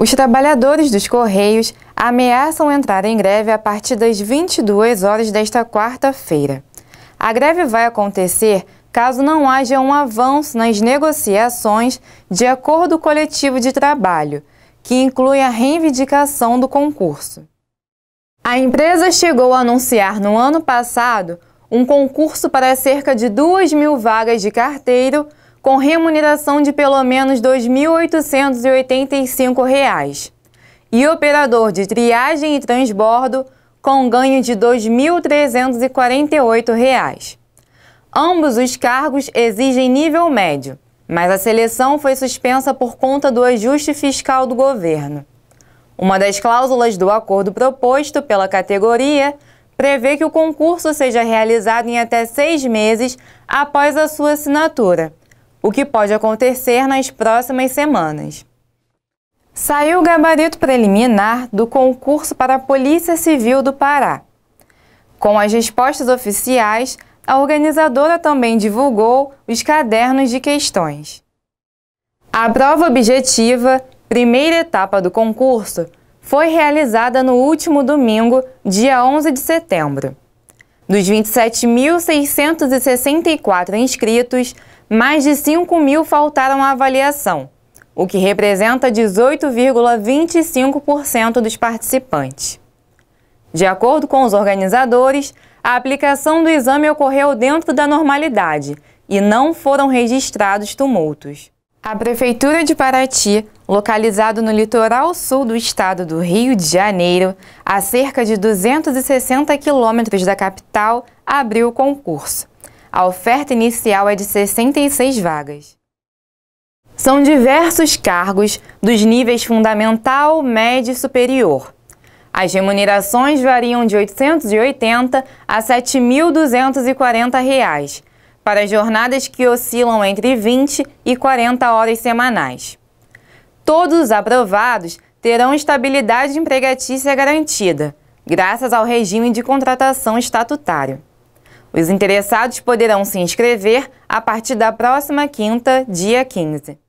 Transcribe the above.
Os trabalhadores dos Correios ameaçam entrar em greve a partir das 22 horas desta quarta-feira. A greve vai acontecer caso não haja um avanço nas negociações de acordo coletivo de trabalho, que inclui a reivindicação do concurso. A empresa chegou a anunciar no ano passado um concurso para cerca de 2 mil vagas de carteiro com remuneração de pelo menos R$ 2.885, e operador de triagem e transbordo com ganho de R$ 2.348. Ambos os cargos exigem nível médio, mas a seleção foi suspensa por conta do ajuste fiscal do governo. Uma das cláusulas do acordo proposto pela categoria prevê que o concurso seja realizado em até seis meses após a sua assinatura o que pode acontecer nas próximas semanas. Saiu o gabarito preliminar do concurso para a Polícia Civil do Pará. Com as respostas oficiais, a organizadora também divulgou os cadernos de questões. A prova objetiva, primeira etapa do concurso, foi realizada no último domingo, dia 11 de setembro. Dos 27.664 inscritos, mais de 5 mil faltaram à avaliação, o que representa 18,25% dos participantes. De acordo com os organizadores, a aplicação do exame ocorreu dentro da normalidade e não foram registrados tumultos. A Prefeitura de Paraty, localizado no litoral sul do estado do Rio de Janeiro, a cerca de 260 quilômetros da capital, abriu o concurso. A oferta inicial é de 66 vagas. São diversos cargos dos níveis fundamental, médio e superior. As remunerações variam de R$ 880 a R$ 7.240, para jornadas que oscilam entre 20 e 40 horas semanais. Todos os aprovados terão estabilidade empregatícia garantida, graças ao regime de contratação estatutário. Os interessados poderão se inscrever a partir da próxima quinta, dia 15.